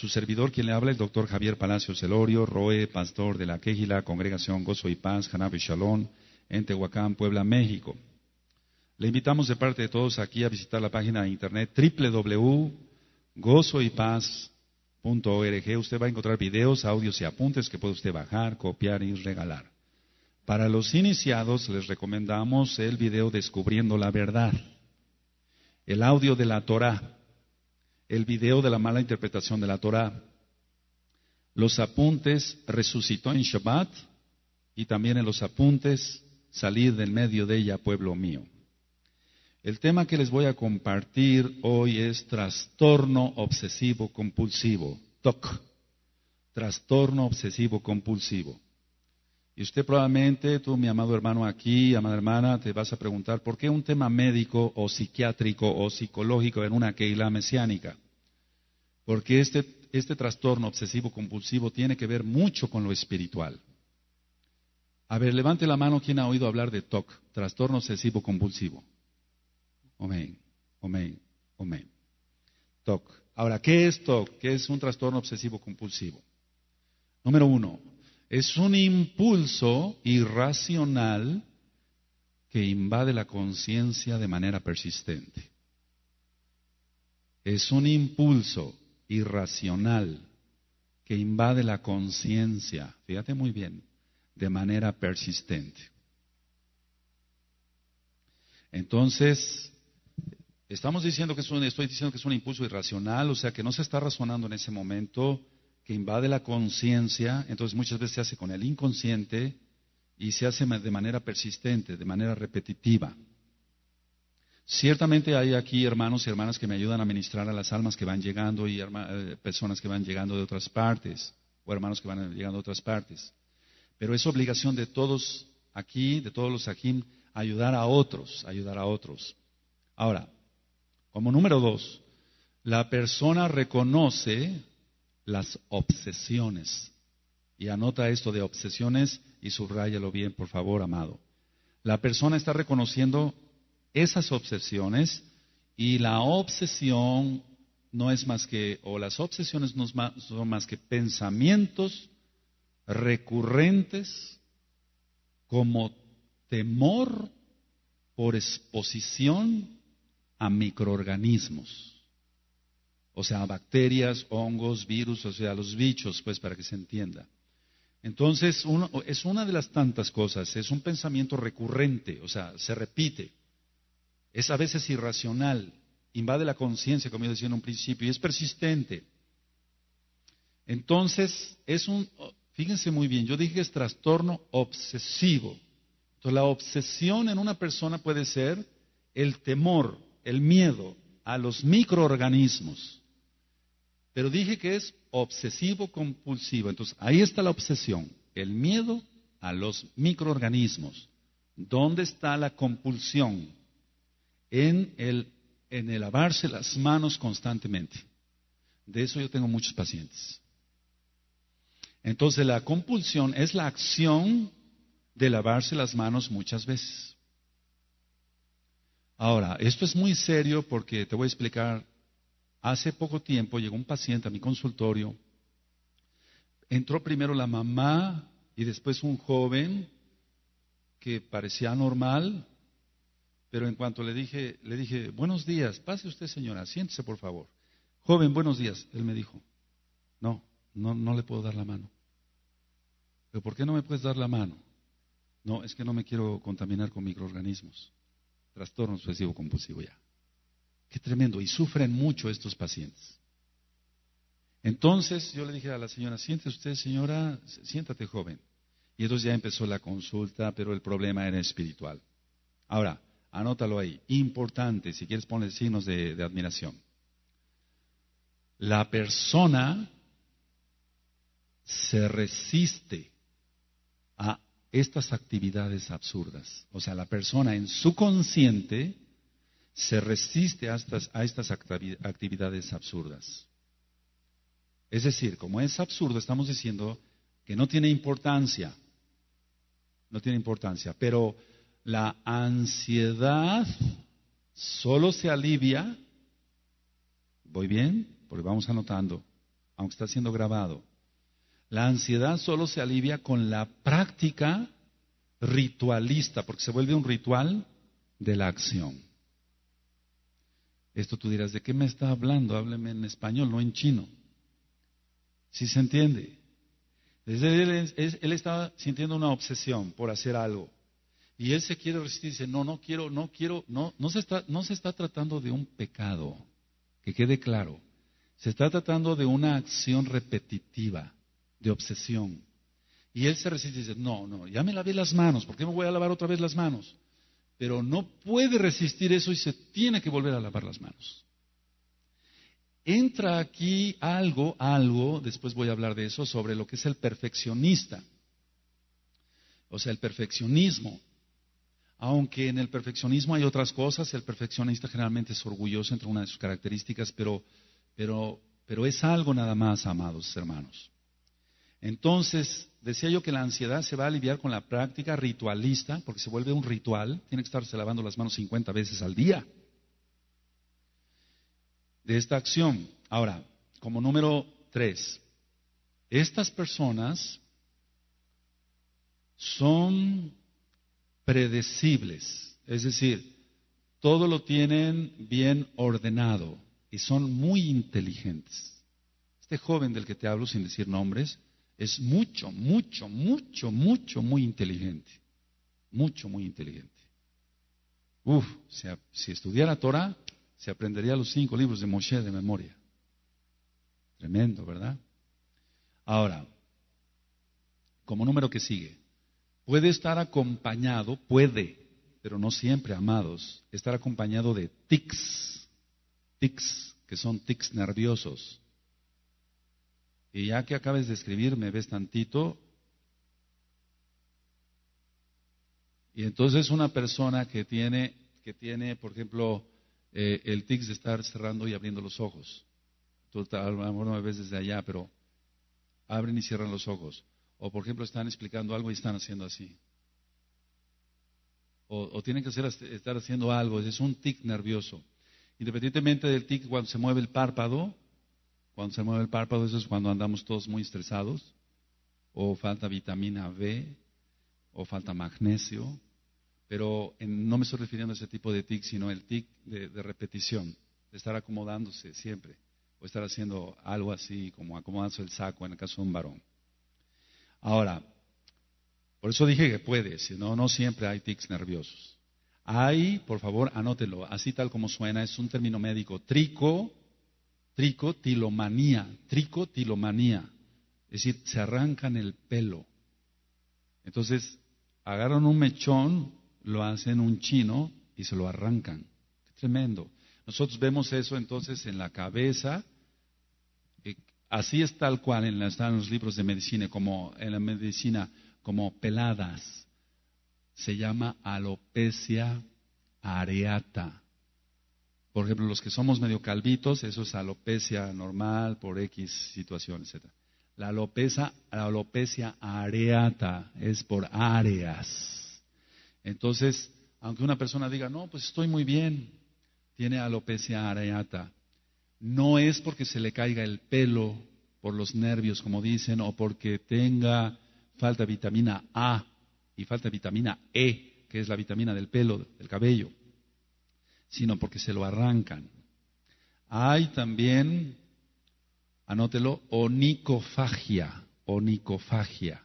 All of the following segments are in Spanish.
Su servidor, quien le habla, el doctor Javier Palacio Celorio, Roe, pastor de la Quejila, Congregación Gozo y Paz, y Shalom, en Tehuacán, Puebla, México. Le invitamos de parte de todos aquí a visitar la página de internet www.gozoypaz.org. Usted va a encontrar videos, audios y apuntes que puede usted bajar, copiar y regalar. Para los iniciados les recomendamos el video Descubriendo la Verdad, el audio de la Torah el video de la mala interpretación de la Torá. Los apuntes resucitó en Shabbat y también en los apuntes salir del medio de ella, pueblo mío. El tema que les voy a compartir hoy es trastorno obsesivo compulsivo, TOC, trastorno obsesivo compulsivo. Y usted probablemente, tú, mi amado hermano aquí, amada hermana, te vas a preguntar, ¿por qué un tema médico o psiquiátrico o psicológico en una keila mesiánica? Porque este, este trastorno obsesivo-compulsivo tiene que ver mucho con lo espiritual. A ver, levante la mano quien ha oído hablar de TOC, trastorno obsesivo-compulsivo. Amén, amén, amén. TOC. Ahora, ¿qué es TOC? ¿Qué es un trastorno obsesivo-compulsivo? Número uno, es un impulso irracional que invade la conciencia de manera persistente. Es un impulso irracional que invade la conciencia, fíjate muy bien, de manera persistente. Entonces, estamos diciendo que es un, estoy diciendo que es un impulso irracional, o sea que no se está razonando en ese momento, que invade la conciencia, entonces muchas veces se hace con el inconsciente y se hace de manera persistente, de manera repetitiva. Ciertamente hay aquí hermanos y hermanas que me ayudan a ministrar a las almas que van llegando y eh, personas que van llegando de otras partes, o hermanos que van llegando de otras partes. Pero es obligación de todos aquí, de todos los aquí, ayudar a otros, ayudar a otros. Ahora, como número dos, la persona reconoce las obsesiones. Y anota esto de obsesiones y subráyalo bien, por favor, amado. La persona está reconociendo esas obsesiones y la obsesión no es más que, o las obsesiones no son más que pensamientos recurrentes como temor por exposición a microorganismos o sea, bacterias, hongos, virus, o sea, los bichos, pues para que se entienda. Entonces, uno, es una de las tantas cosas, es un pensamiento recurrente, o sea, se repite. Es a veces irracional, invade la conciencia, como yo decía en un principio, y es persistente. Entonces, es un, fíjense muy bien, yo dije que es trastorno obsesivo. Entonces, la obsesión en una persona puede ser el temor, el miedo a los microorganismos. Pero dije que es obsesivo compulsivo. Entonces, ahí está la obsesión, el miedo a los microorganismos. ¿Dónde está la compulsión? En el, en el lavarse las manos constantemente. De eso yo tengo muchos pacientes. Entonces, la compulsión es la acción de lavarse las manos muchas veces. Ahora, esto es muy serio porque te voy a explicar Hace poco tiempo llegó un paciente a mi consultorio. Entró primero la mamá y después un joven que parecía normal, pero en cuanto le dije, le dije, "Buenos días, pase usted, señora, siéntese por favor." "Joven, buenos días." Él me dijo, "No, no no le puedo dar la mano." "¿Pero por qué no me puedes dar la mano?" "No, es que no me quiero contaminar con microorganismos." Trastorno obsesivo compulsivo ya. Qué tremendo. Y sufren mucho estos pacientes. Entonces yo le dije a la señora, siéntese usted, señora, siéntate joven. Y entonces ya empezó la consulta, pero el problema era espiritual. Ahora, anótalo ahí. Importante, si quieres poner signos de, de admiración. La persona se resiste a estas actividades absurdas. O sea, la persona en su consciente se resiste a estas, a estas actividades absurdas. Es decir, como es absurdo, estamos diciendo que no tiene importancia, no tiene importancia, pero la ansiedad solo se alivia, voy bien, porque vamos anotando, aunque está siendo grabado, la ansiedad solo se alivia con la práctica ritualista, porque se vuelve un ritual de la acción. Esto tú dirás, ¿de qué me está hablando? Hábleme en español, no en chino. Si se entiende? Desde él, él sintiendo una obsesión por hacer algo. Y él se quiere resistir, dice, no, no quiero, no quiero, no, no se está, no se está tratando de un pecado, que quede claro. Se está tratando de una acción repetitiva, de obsesión. Y él se resiste y dice, no, no, ya me lavé las manos, ¿por qué me voy a lavar otra vez las manos? pero no puede resistir eso y se tiene que volver a lavar las manos. Entra aquí algo, algo, después voy a hablar de eso, sobre lo que es el perfeccionista, o sea, el perfeccionismo. Aunque en el perfeccionismo hay otras cosas, el perfeccionista generalmente es orgulloso entre una de sus características, pero, pero, pero es algo nada más, amados hermanos. Entonces, Decía yo que la ansiedad se va a aliviar con la práctica ritualista, porque se vuelve un ritual. Tiene que estarse lavando las manos 50 veces al día. De esta acción. Ahora, como número tres, estas personas son predecibles, es decir, todo lo tienen bien ordenado y son muy inteligentes. Este joven del que te hablo, sin decir nombres, es mucho, mucho, mucho, mucho, muy inteligente. Mucho, muy inteligente. Uf, si, si estudiara Torah, se aprendería los cinco libros de Moshe de memoria. Tremendo, ¿verdad? Ahora, como número que sigue, puede estar acompañado, puede, pero no siempre, amados, estar acompañado de tics, tics, que son tics nerviosos. Y ya que acabes de escribir, me ves tantito. Y entonces una persona que tiene, que tiene por ejemplo, eh, el tic de estar cerrando y abriendo los ojos. Tú a lo mejor no me ves desde allá, pero abren y cierran los ojos. O por ejemplo están explicando algo y están haciendo así. O, tienen que estar haciendo algo. Es un tic nervioso. Independientemente del tic, cuando se mueve el párpado, cuando se mueve el párpado, eso es cuando andamos todos muy estresados, o falta vitamina B, o falta magnesio, pero no me estoy refiriendo a ese tipo de tic, sino el tic de, repetición, de estar acomodándose siempre, o estar haciendo algo así, como acomodarse el saco en el caso de un varón. Ahora, por eso dije que puede, si no, no siempre hay tics nerviosos. Hay, por favor, anótelo, así tal como suena, es un término médico, trico tricotilomanía, tricotilomanía, es decir, se arrancan el pelo. Entonces, agarran un mechón, lo hacen un chino y se lo arrancan. tremendo. Nosotros vemos eso entonces en la cabeza, eh, así es tal cual en, los libros de medicina, como en la medicina, como peladas. Se llama alopecia areata. Por ejemplo, los que somos medio calvitos, eso es alopecia normal por X situación, etc. La alopecia, la alopecia areata es por áreas. Entonces, aunque una persona diga, no, pues estoy muy bien, tiene alopecia areata, no es porque se le caiga el pelo por los nervios, como dicen, o porque tenga falta de vitamina A y falta de vitamina E, que es la vitamina del pelo, del cabello sino porque se lo arrancan. Hay también, anótelo, onicofagia, onicofagia.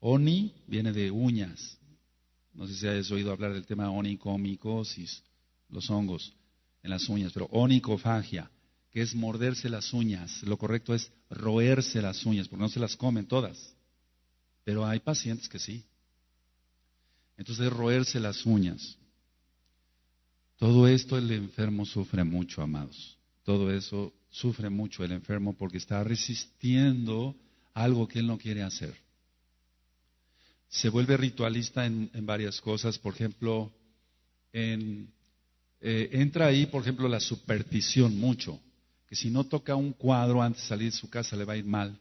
Oni viene de uñas. No sé si has oído hablar del tema onicomicosis, los hongos en las uñas, pero onicofagia, que es morderse las uñas. Lo correcto es roerse las uñas, porque no se las comen todas. Pero hay pacientes que sí. Entonces, roerse las uñas. Todo esto el enfermo sufre mucho, amados. Todo eso sufre mucho el enfermo porque está resistiendo algo que él no quiere hacer. Se vuelve ritualista en, varias cosas, por ejemplo, en, eh, entra ahí, por ejemplo, la superstición mucho, que si no toca un cuadro antes de salir de su casa le va a ir mal.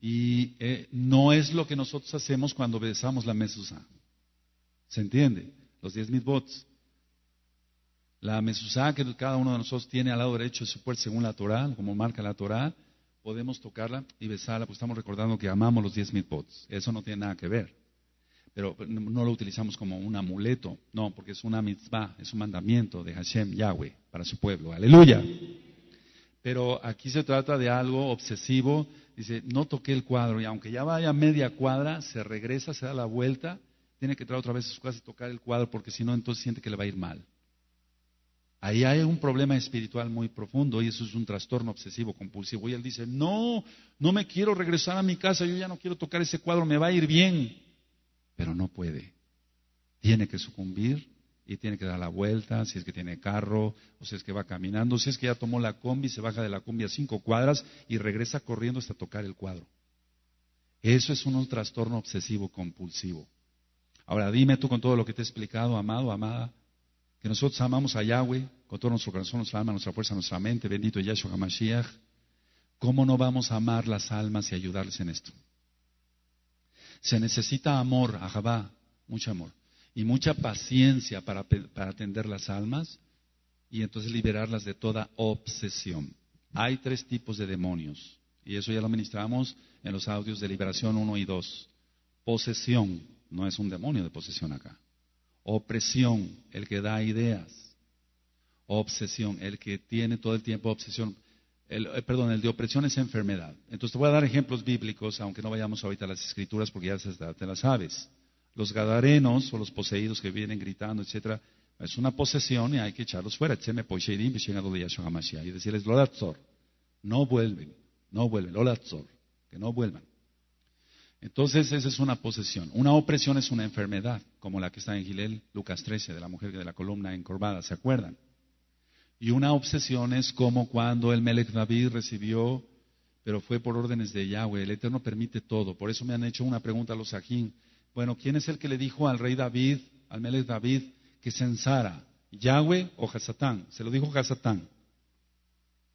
Y eh, no es lo que nosotros hacemos cuando besamos la mesusa. ¿Se entiende? los diez mitbots. La mesuzá que cada uno de nosotros tiene al lado derecho de su puerta según la Torá, como marca la Torá, podemos tocarla y besarla, pues estamos recordando que amamos los diez mitbots. Eso no tiene nada que ver. Pero no lo utilizamos como un amuleto, no, porque es una mitzvah, es un mandamiento de Hashem Yahweh para su pueblo. Aleluya. Pero aquí se trata de algo obsesivo. Dice, no toqué el cuadro y aunque ya vaya media cuadra, se regresa, se da la vuelta tiene que entrar otra vez a su casa y tocar el cuadro porque si no, entonces siente que le va a ir mal. Ahí hay un problema espiritual muy profundo y eso es un trastorno obsesivo compulsivo. Y él dice, no, no me quiero regresar a mi casa, yo ya no quiero tocar ese cuadro, me va a ir bien. Pero no puede. Tiene que sucumbir y tiene que dar la vuelta, si es que tiene carro, o si es que va caminando, si es que ya tomó la combi, se baja de la combi a cinco cuadras y regresa corriendo hasta tocar el cuadro. Eso es un trastorno obsesivo compulsivo. Ahora dime tú con todo lo que te he explicado, amado, amada, que nosotros amamos a Yahweh con todo nuestro corazón, nuestra alma, nuestra fuerza, nuestra mente, bendito Yahshua HaMashiach. ¿Cómo no vamos a amar las almas y ayudarles en esto? Se necesita amor, ajabá, mucho amor, y mucha paciencia para, para atender las almas y entonces liberarlas de toda obsesión. Hay tres tipos de demonios, y eso ya lo ministramos en los audios de Liberación 1 y 2. Posesión, no es un demonio de posesión acá. Opresión, el que da ideas. Obsesión, el que tiene todo el tiempo obsesión. El, eh, perdón, el de opresión es enfermedad. Entonces te voy a dar ejemplos bíblicos, aunque no vayamos ahorita a las escrituras porque ya te las sabes. Los gadarenos o los poseídos que vienen gritando, etcétera, es una posesión y hay que echarlos fuera. Pues y decirles, no vuelven, no vuelven, Loratzor, que no vuelvan. Entonces, esa es una posesión. Una opresión es una enfermedad, como la que está en Gilel, Lucas 13, de la mujer de la columna encorvada, ¿se acuerdan? Y una obsesión es como cuando el Melech David recibió, pero fue por órdenes de Yahweh, el Eterno permite todo. Por eso me han hecho una pregunta a los sajín. Bueno, ¿quién es el que le dijo al rey David, al Melech David, que censara? ¿Yahweh o Hasatán? Se lo dijo Hasatán.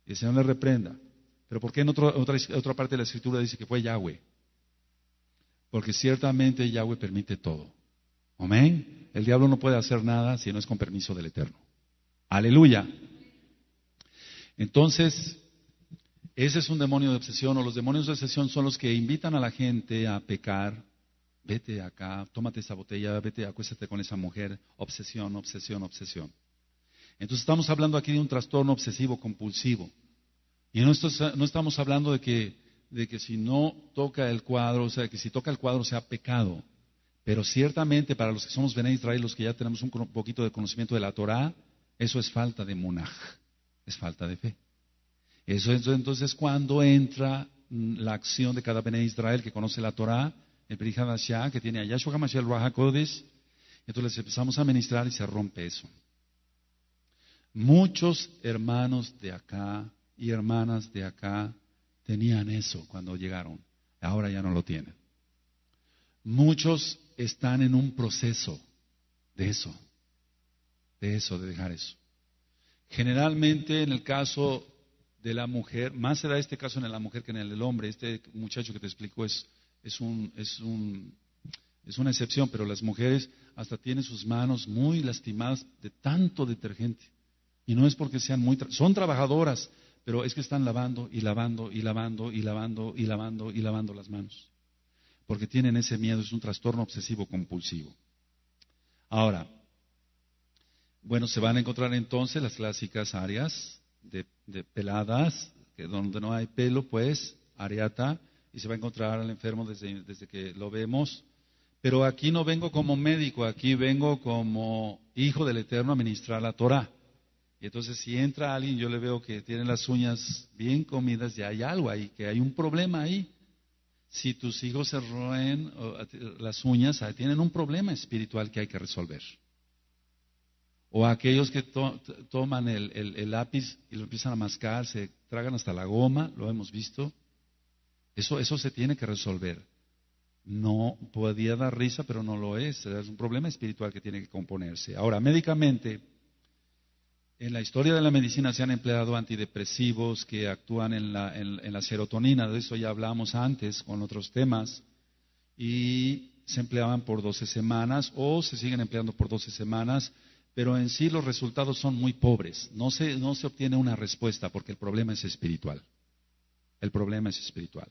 Y el Señor le reprenda. Pero ¿por qué en otra, otra parte de la Escritura dice que fue Yahweh? porque ciertamente Yahweh permite todo. Amén. El diablo no puede hacer nada si no es con permiso del Eterno. Aleluya. Entonces, ese es un demonio de obsesión, o los demonios de obsesión son los que invitan a la gente a pecar. Vete acá, tómate esa botella, vete, acuéstate con esa mujer. Obsesión, obsesión, obsesión. Entonces estamos hablando aquí de un trastorno obsesivo compulsivo. Y no, no estamos hablando de que de que si no toca el cuadro, o sea, que si toca el cuadro sea pecado. Pero ciertamente para los que somos Bené Israel, los que ya tenemos un poquito de conocimiento de la Torá, eso es falta de monaj, es falta de fe. Eso entonces cuando entra mm, la acción de cada Bené Israel que conoce la Torá, el Perij que tiene a Yahshua HaMashiach y tú entonces empezamos a ministrar y se rompe eso. Muchos hermanos de acá y hermanas de acá tenían eso cuando llegaron, ahora ya no lo tienen. Muchos están en un proceso de eso, de eso, de dejar eso. Generalmente en el caso de la mujer, más será este caso en la mujer que en el del hombre, este muchacho que te explico es, es, un, es, un, es una excepción, pero las mujeres hasta tienen sus manos muy lastimadas de tanto detergente. Y no es porque sean muy, son trabajadoras, pero es que están lavando y lavando y lavando y lavando y lavando y lavando las manos. Porque tienen ese miedo, es un trastorno obsesivo compulsivo. Ahora, bueno, se van a encontrar entonces las clásicas áreas de, peladas, que donde no hay pelo, pues, areata, y se va a encontrar al enfermo desde, desde que lo vemos. Pero aquí no vengo como médico, aquí vengo como hijo del Eterno a ministrar la Torah. Y entonces si entra alguien, yo le veo que tiene las uñas bien comidas, ya hay algo ahí, que hay un problema ahí. Si tus hijos se roen las uñas, tienen un problema espiritual que hay que resolver. O aquellos que toman el, lápiz y lo empiezan a mascar, se tragan hasta la goma, lo hemos visto. Eso, eso se tiene que resolver. No podía dar risa, pero no lo es. Es un problema espiritual que tiene que componerse. Ahora, médicamente, en la historia de la medicina se han empleado antidepresivos que actúan en la, serotonina, de eso ya hablamos antes con otros temas, y se empleaban por 12 semanas o se siguen empleando por 12 semanas, pero en sí los resultados son muy pobres. no se obtiene una respuesta porque el problema es espiritual. El problema es espiritual.